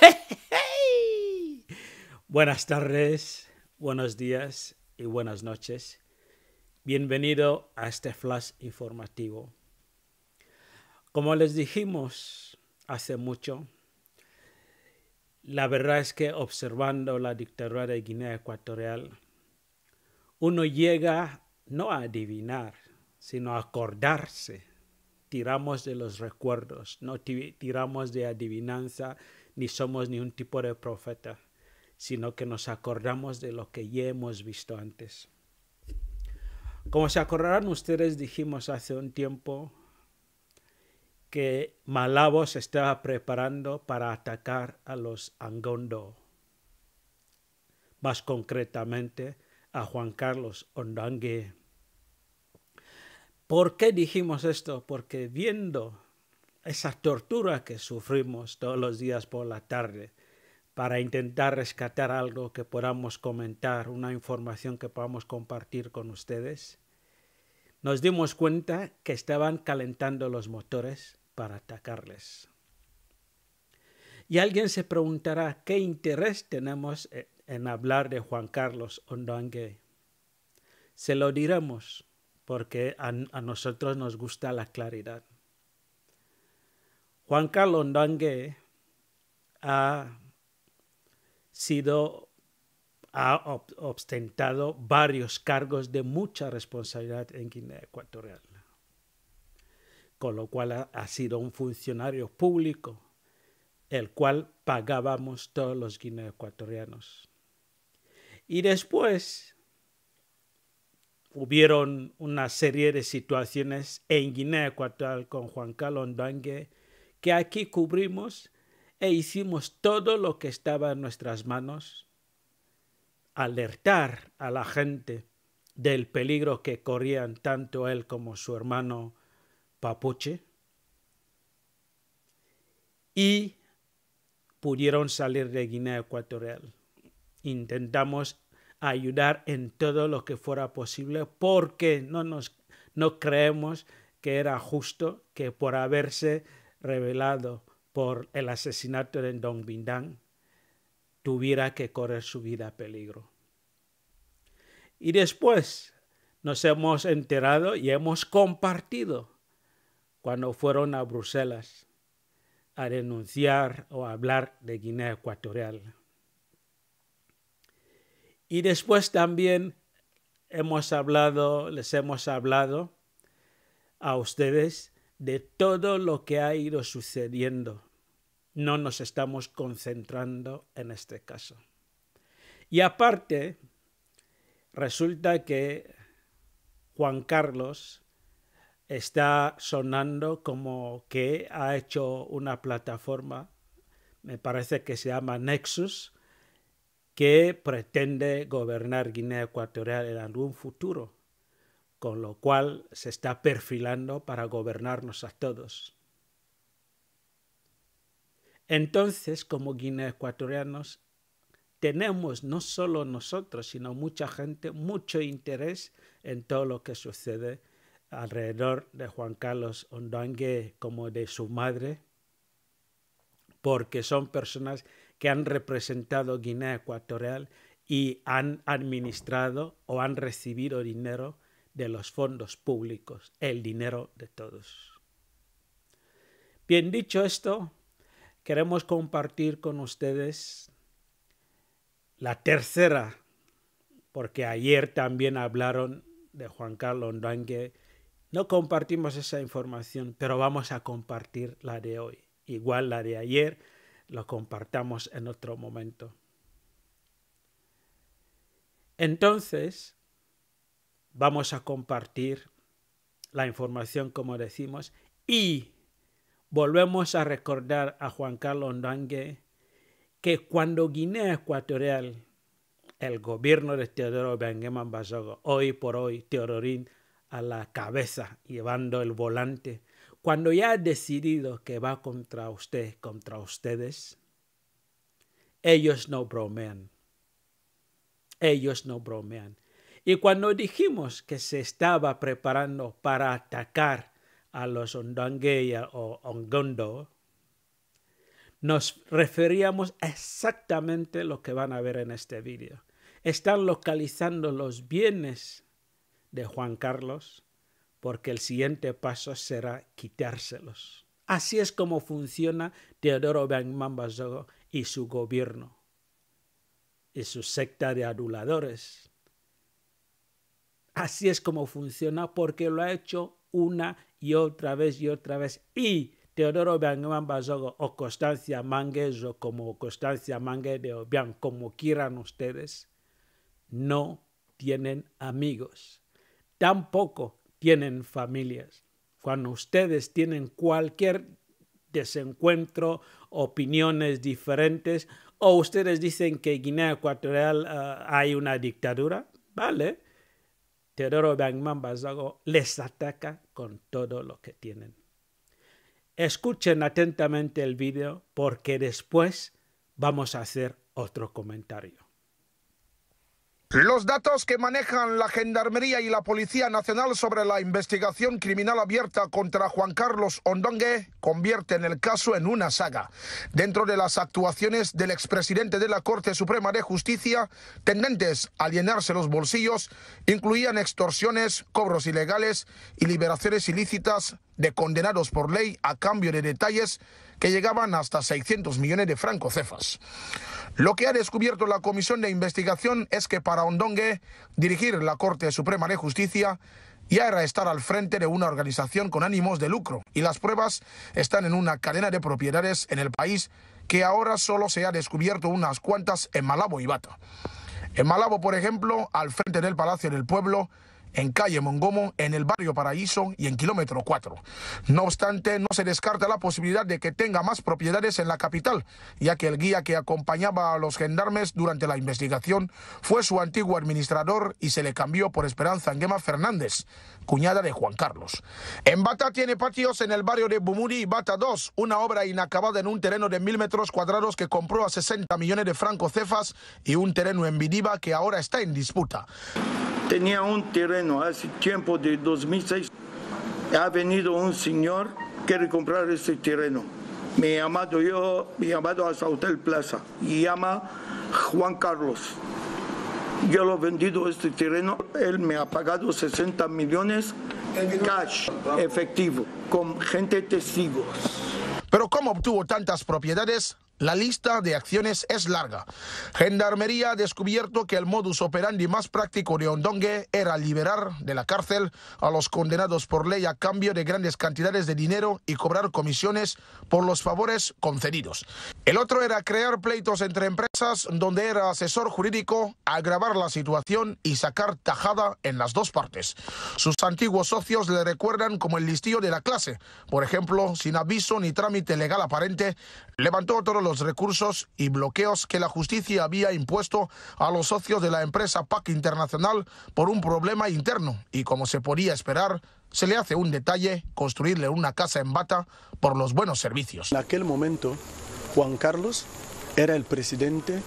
Buenas tardes, buenos días y buenas noches. Bienvenido a este flash informativo. Como les dijimos hace mucho, la verdad es que observando la dictadura de Guinea Ecuatorial, uno llega no a adivinar, sino a acordarse. Tiramos de los recuerdos, no tiramos de adivinanza, ni somos ni un tipo de profeta, sino que nos acordamos de lo que ya hemos visto antes. Como se acordarán ustedes, dijimos hace un tiempo que Malabo se estaba preparando para atacar a los Angondo, más concretamente a Juan Carlos Ondangue. ¿Por qué dijimos esto? Porque viendo esa tortura que sufrimos todos los días por la tarde para intentar rescatar algo que podamos comentar, una información que podamos compartir con ustedes, nos dimos cuenta que estaban calentando los motores para atacarles. Y alguien se preguntará qué interés tenemos e-, en hablar de Juan Carlos Ondangue. Se lo diremos porque a nosotros nos gusta la claridad. Juan Carlos Ndangue ha sido, ha ostentado varios cargos de mucha responsabilidad en Guinea Ecuatorial, con lo cual ha, sido un funcionario público, el cual pagábamos todos los ecuatorianos. Y después hubieron una serie de situaciones en Guinea Ecuatorial con Juan Carlos Ndangue, que aquí cubrimos e hicimos todo lo que estaba en nuestras manos. Alertar a la gente del peligro que corrían tanto él como su hermano Papuche. Y pudieron salir de Guinea Ecuatorial. Intentamos ayudar en todo lo que fuera posible porque no nos no creemos que era justo que por haberse revelado por el asesinato de Don Bindang, tuviera que correr su vida a peligro. Y después nos hemos enterado y hemos compartido cuando fueron a Bruselas a denunciar o hablar de Guinea Ecuatorial. Y después también hemos hablado, les hemos hablado a ustedes de todo lo que ha ido sucediendo. No nos estamos concentrando en este caso. Y aparte, resulta que Juan Carlos está sonando como que ha hecho una plataforma, me parece que se llama Nexus, que pretende gobernar Guinea Ecuatorial en algún futuro con lo cual se está perfilando para gobernarnos a todos. Entonces, como ecuatorianos, tenemos no solo nosotros, sino mucha gente, mucho interés en todo lo que sucede alrededor de Juan Carlos Ondoangue como de su madre, porque son personas que han representado Guinea Ecuatorial y han administrado o han recibido dinero de los fondos públicos, el dinero de todos. Bien dicho esto, queremos compartir con ustedes la tercera, porque ayer también hablaron de Juan Carlos Ndangue. No compartimos esa información, pero vamos a compartir la de hoy. Igual la de ayer, lo compartamos en otro momento. Entonces, vamos a compartir la información, como decimos, y volvemos a recordar a Juan Carlos Ndangue que cuando Guinea Ecuatorial, el gobierno de Teodoro Bengueman Basogo, hoy por hoy Teodorín a la cabeza, llevando el volante, cuando ya ha decidido que va contra usted, contra ustedes, ellos no bromean. Ellos no bromean. Y cuando dijimos que se estaba preparando para atacar a los Ondangeya o Ongondo, nos referíamos exactamente a lo que van a ver en este vídeo. Están localizando los bienes de Juan Carlos porque el siguiente paso será quitárselos. Así es como funciona Teodoro Benmambazogo y su gobierno y su secta de aduladores. Así es como funciona porque lo ha hecho una y otra vez y otra vez. Y Teodoro Obiang Bazogo o Constancia Manguezo o como Constancia Mangue de Obiang, como quieran ustedes, no tienen amigos. Tampoco tienen familias. Cuando ustedes tienen cualquier desencuentro, opiniones diferentes, o ustedes dicen que en Guinea Ecuatorial ah, hay una dictadura, vale, Teodoro Bangman Basago les ataca con todo lo que tienen. Escuchen atentamente el video porque después vamos a hacer otro comentario. Los datos que manejan la Gendarmería y la Policía Nacional sobre la investigación criminal abierta contra Juan Carlos Ondongue convierten el caso en una saga. Dentro de las actuaciones del expresidente de la Corte Suprema de Justicia, tendentes a llenarse los bolsillos, incluían extorsiones, cobros ilegales y liberaciones ilícitas de condenados por ley a cambio de detalles que llegaban hasta 600 millones de francos cefas. Lo que ha descubierto la Comisión de Investigación es que para Ondongue dirigir la Corte Suprema de Justicia ya era estar al frente de una organización con ánimos de lucro y las pruebas están en una cadena de propiedades en el país que ahora solo se ha descubierto unas cuantas en Malabo y Bata. En Malabo, por ejemplo, al frente del Palacio del Pueblo, en calle Mongomo, en el barrio Paraíso y en kilómetro 4. No obstante, no se descarta la posibilidad de que tenga más propiedades en la capital, ya que el guía que acompañaba a los gendarmes durante la investigación fue su antiguo administrador y se le cambió por Esperanza Anguema Fernández, cuñada de Juan Carlos. En Bata tiene patios en el barrio de Bumuri y Bata 2, una obra inacabada en un terreno de mil metros cuadrados que compró a 60 millones de francos cefas y un terreno en Vidiva que ahora está en disputa. Tenía un terreno hace tiempo de 2006. Ha venido un señor, quiere comprar este terreno. Me ha llamado yo, me he llamado hasta Hotel Plaza. Y llama Juan Carlos. Yo lo he vendido este terreno, él me ha pagado 60 millones en cash, efectivo, con gente testigos. Pero ¿cómo obtuvo tantas propiedades? La lista de acciones es larga. Gendarmería ha descubierto que el modus operandi más práctico de Ondongue era liberar de la cárcel a los condenados por ley a cambio de grandes cantidades de dinero y cobrar comisiones por los favores concedidos. El otro era crear pleitos entre empresas donde era asesor jurídico, agravar la situación y sacar tajada en las dos partes. Sus antiguos socios le recuerdan como el listillo de la clase. Por ejemplo, sin aviso ni trámite legal aparente, levantó todos los recursos y bloqueos que la justicia había impuesto a los socios de la empresa PAC Internacional por un problema interno y como se podía esperar, se le hace un detalle construirle una casa en bata por los buenos servicios. En aquel momento Juan Carlos era el presidente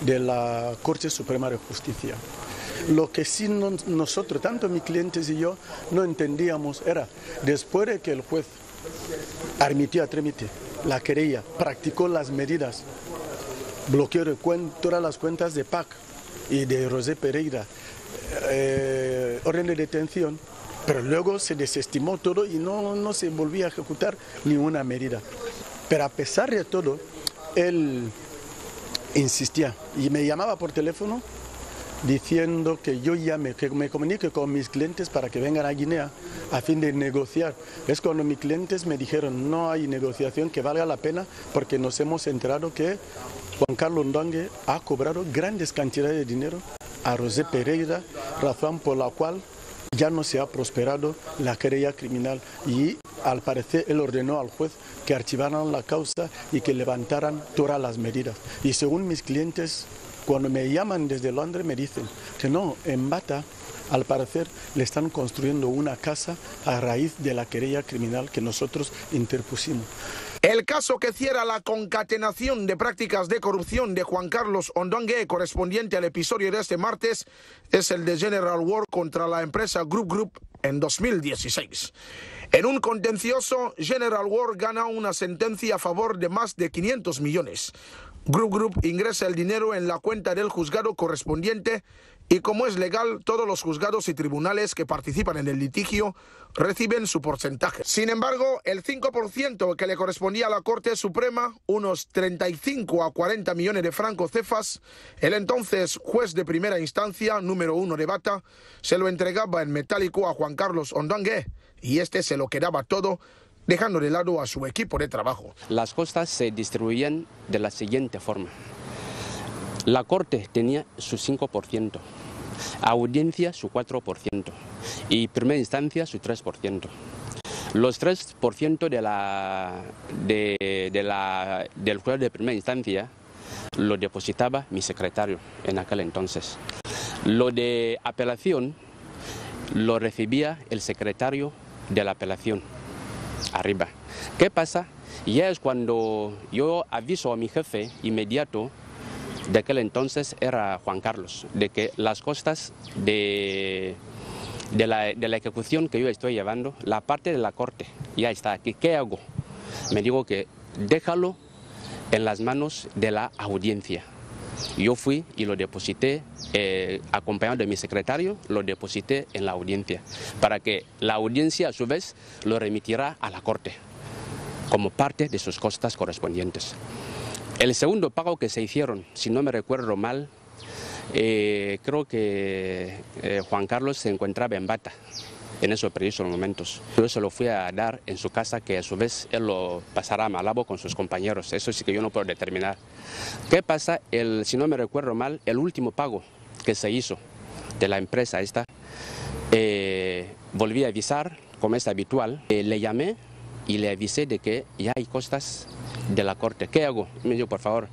de la Corte Suprema de Justicia. Lo que sí nosotros, tanto mis clientes y yo, no entendíamos era, después de que el juez admitió a trámite la querella, practicó las medidas, bloqueó todas las cuentas de PAC y de José Pereira, eh, orden de detención, pero luego se desestimó todo y no, no se volvía a ejecutar ninguna medida. Pero a pesar de todo, él insistía y me llamaba por teléfono diciendo que yo ya me, que me comunique con mis clientes para que vengan a Guinea a fin de negociar. Es cuando mis clientes me dijeron, no hay negociación que valga la pena porque nos hemos enterado que Juan Carlos Ndangue ha cobrado grandes cantidades de dinero a José Pereira, razón por la cual ya no se ha prosperado la querella criminal y al parecer, él ordenó al juez que archivaran la causa y que levantaran todas las medidas. Y según mis clientes, cuando me llaman desde Londres, me dicen que no, en Bata al parecer le están construyendo una casa a raíz de la querella criminal que nosotros interpusimos. El caso que cierra la concatenación de prácticas de corrupción de Juan Carlos Ondongue, correspondiente al episodio de este martes, es el de General War contra la empresa Group Group en 2016. En un contencioso, General War gana una sentencia a favor de más de 500 millones. Group Group ingresa el dinero en la cuenta del juzgado correspondiente y como es legal, todos los juzgados y tribunales que participan en el litigio reciben su porcentaje. Sin embargo, el 5% que le correspondía a la Corte Suprema, unos 35 a 40 millones de francos cefas, el entonces juez de primera instancia, número uno de Bata, se lo entregaba en metálico a Juan Carlos Ondangue y este se lo quedaba todo dejando de lado a su equipo de trabajo. Las costas se distribuían de la siguiente forma. La Corte tenía su 5%, audiencia su 4% y primera instancia su 3%. Los 3% de la, del juez de primera instancia lo depositaba mi secretario en aquel entonces. Lo de apelación lo recibía el secretario de la apelación arriba. ¿Qué pasa? Ya es cuando yo aviso a mi jefe inmediato, de aquel entonces era Juan Carlos, de que las costas de, de la ejecución que yo estoy llevando, la parte de la corte, ya está aquí. ¿Qué hago? Me digo que déjalo en las manos de la audiencia. Yo fui y lo deposité, eh, acompañado de mi secretario, lo deposité en la audiencia, para que la audiencia a su vez lo remitiera a la Corte como parte de sus costas correspondientes. El segundo pago que se hicieron, si no me recuerdo mal, eh, creo que eh, Juan Carlos se encontraba en Bata, en esos precisos momentos. Yo se lo fui a dar en su casa, que a su vez él lo pasará a Malabo con sus compañeros. Eso sí que yo no puedo determinar. ¿Qué pasa? El, si no me recuerdo mal, el último pago que se hizo de la empresa esta, eh, volví a avisar, como es habitual, eh, le llamé y le avisé de que ya hay costas de la corte. ¿Qué hago? Me dijo, por favor,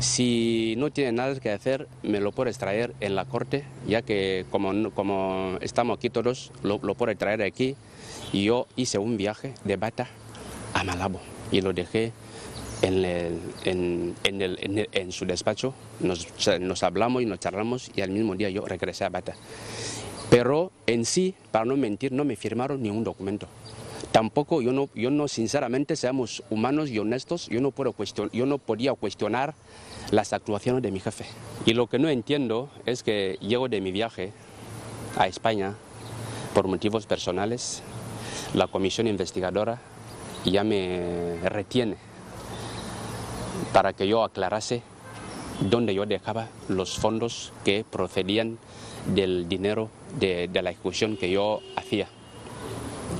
si no tiene nada que hacer, me lo puedes traer en la corte, ya que como, estamos aquí todos, lo, puedes traer aquí. Y yo hice un viaje de Bata a Malabo y lo dejé en, su despacho. Nos, nos hablamos y nos charlamos y al mismo día yo regresé a Bata. Pero en sí, para no mentir, no me firmaron ningún documento. Tampoco yo no, sinceramente seamos humanos y honestos, yo no, puedo yo no podía cuestionar las actuaciones de mi jefe. Y lo que no entiendo es que llego de mi viaje a España por motivos personales, la comisión investigadora ya me retiene para que yo aclarase dónde yo dejaba los fondos que procedían del dinero de, de la ejecución que yo hacía.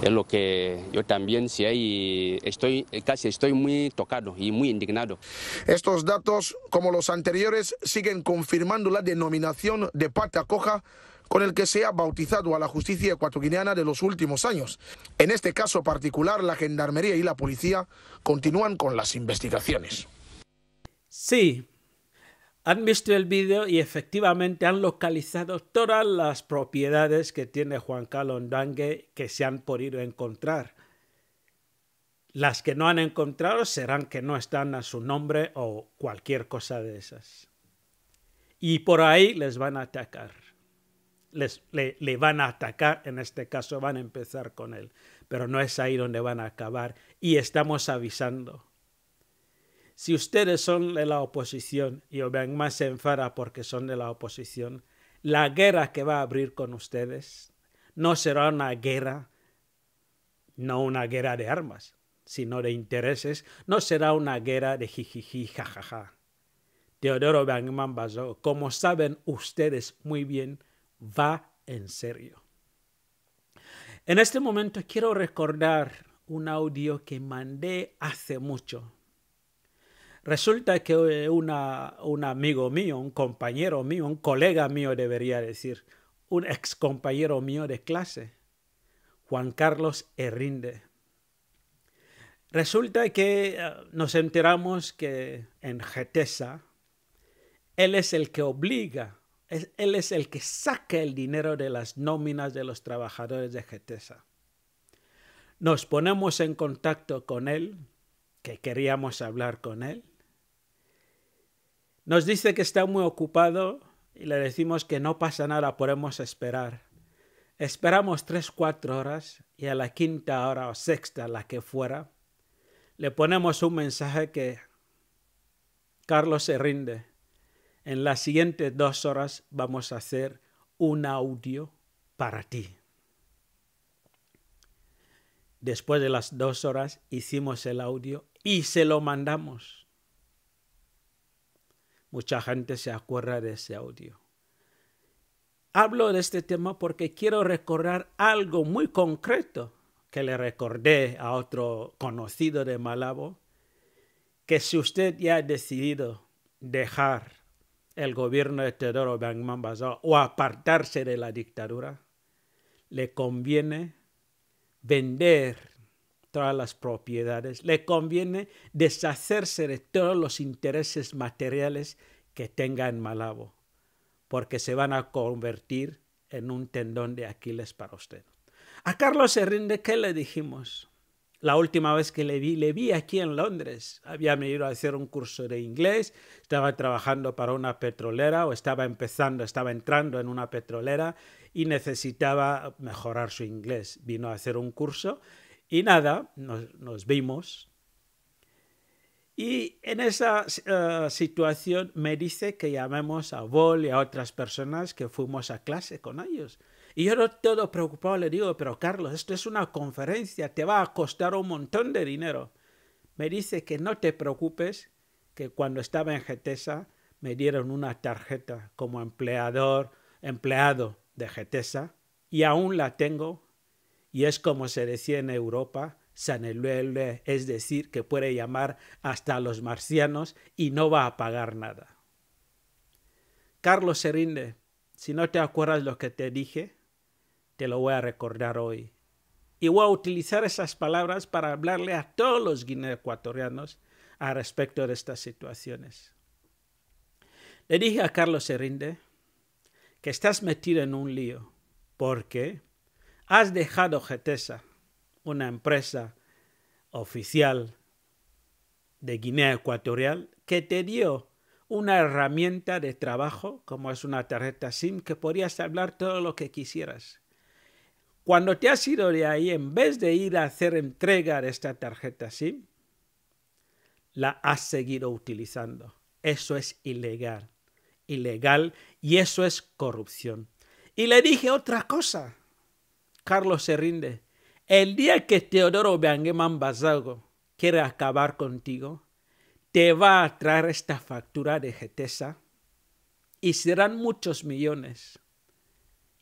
Es lo que yo también sé hay, estoy, eh, casi estoy muy tocado y muy indignado. Estos datos, como los anteriores, siguen confirmando la denominación de pata coja con el que se ha bautizado a la justicia ecuatoguineana de los últimos años. En este caso particular, la Gendarmería y la policía continúan con las investigaciones. Sí, han visto el vídeo y efectivamente han localizado todas las propiedades que tiene Juan Carlos Dangue que se han podido encontrar. Las que no han encontrado serán que no están a su nombre o cualquier cosa de esas. Y por ahí les van a atacar. Les, le van a atacar, en este caso van a empezar con él, pero no es ahí donde van a acabar. Y estamos avisando. Si ustedes son de la oposición y más se enfada porque son de la oposición, la guerra que va a abrir con ustedes no será una guerra, no una guerra de armas, sino de intereses, no será una guerra de jijiji, jajaja. Teodoro Bergman como saben ustedes muy bien, va en serio. En este momento quiero recordar un audio que mandé hace mucho Resulta que eh, un amigo mío, un compañero mío, un colega mío debería decir, un ex compañero mío de clase, Juan Carlos Herrinde. Resulta que eh, nos enteramos que en Getesa, él es el que obliga, él es el que saca el dinero de las nóminas de los trabajadores de Getesa. Nos ponemos en contacto con él que queríamos hablar con él. Nos dice que está muy ocupado y le decimos que no pasa nada, podemos esperar. Esperamos tres, cuatro horas y a la quinta hora o sexta, la que fuera, le ponemos un mensaje que Carlos se rinde. En las siguientes dos horas vamos a hacer un audio para ti. Después de las dos horas hicimos el audio y se lo mandamos. Mucha gente se acuerda de ese audio. Hablo de este tema porque quiero recordar algo muy concreto que le recordé a otro conocido de Malabo, que si usted ya ha decidido dejar el gobierno de Teodoro Bangman Bazar o apartarse de la dictadura, le conviene vender todas las propiedades, le conviene deshacerse de todos los intereses materiales que tenga en Malabo, porque se van a convertir en un tendón de Aquiles para usted. A Carlos se rinde, ¿qué le dijimos? La última vez que le vi, le vi aquí en Londres. Había venido a hacer un curso de inglés, estaba trabajando para una petrolera o estaba empezando, estaba entrando en una petrolera y necesitaba mejorar su inglés. Vino a hacer un curso y nada, nos, vimos. Y en esa eh, situación me dice que llamemos a Vol y a otras personas que fuimos a clase con ellos. Y yo todo preocupado le digo, pero Carlos, esto es una conferencia, te va a costar un montón de dinero. Me dice que no te preocupes, que cuando estaba en Getesa me dieron una tarjeta como empleador, empleado de Getesa, y aún la tengo, y es como se decía en Europa, Eluele es decir, que puede llamar hasta a los marcianos y no va a pagar nada. Carlos se rinde. Si no te acuerdas lo que te dije, te lo voy a recordar hoy. Y voy a utilizar esas palabras para hablarle a todos los guineoecuatorianos a respecto de estas situaciones. Le dije a Carlos Herinde que estás metido en un lío porque has dejado Getesa, una empresa oficial de Guinea Ecuatorial, que te dio una herramienta de trabajo como es una tarjeta SIM que podías hablar todo lo que quisieras. Cuando te has ido de ahí, en vez de ir a hacer entrega de esta tarjeta SIM, la has seguido utilizando. Eso es ilegal. Ilegal y eso es corrupción. Y le dije otra cosa. Carlos se rinde. El día que Teodoro Bengueman Bazago quiere acabar contigo, te va a traer esta factura de GTESA y serán muchos millones.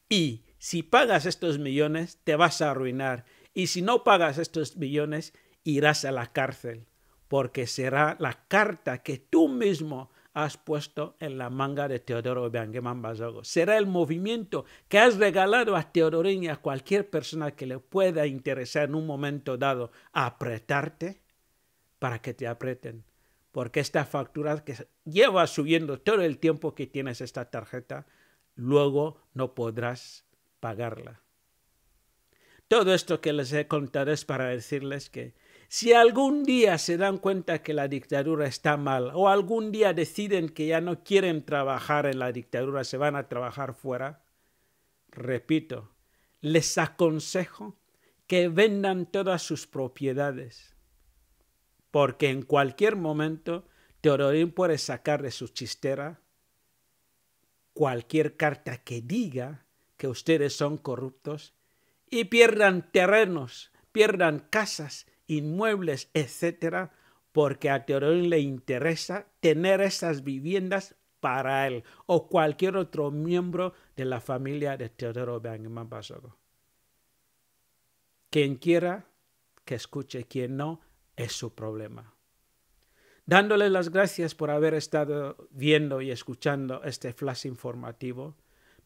Y si pagas estos millones, te vas a arruinar. Y si no pagas estos millones, irás a la cárcel, porque será la carta que tú mismo has puesto en la manga de Teodoro Banguemán Bazogo. Será el movimiento que has regalado a Teodoro y a cualquier persona que le pueda interesar en un momento dado apretarte para que te apreten, Porque esta factura que lleva subiendo todo el tiempo que tienes esta tarjeta, luego no podrás pagarla. Todo esto que les he contado es para decirles que si algún día se dan cuenta que la dictadura está mal o algún día deciden que ya no quieren trabajar en la dictadura, se van a trabajar fuera, repito, les aconsejo que vendan todas sus propiedades, porque en cualquier momento Teodorín puede sacar de su chistera cualquier carta que diga que ustedes son corruptos y pierdan terrenos, pierdan casas, inmuebles, etcétera, porque a Teodoro le interesa tener esas viviendas para él o cualquier otro miembro de la familia de Teodoro Benjamin Quien quiera que escuche, quien no, es su problema. Dándole las gracias por haber estado viendo y escuchando este flash informativo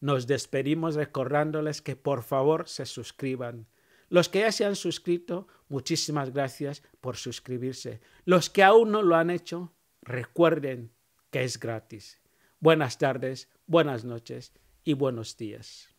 nos despedimos recordándoles que por favor se suscriban. Los que ya se han suscrito, muchísimas gracias por suscribirse. Los que aún no lo han hecho, recuerden que es gratis. Buenas tardes, buenas noches y buenos días.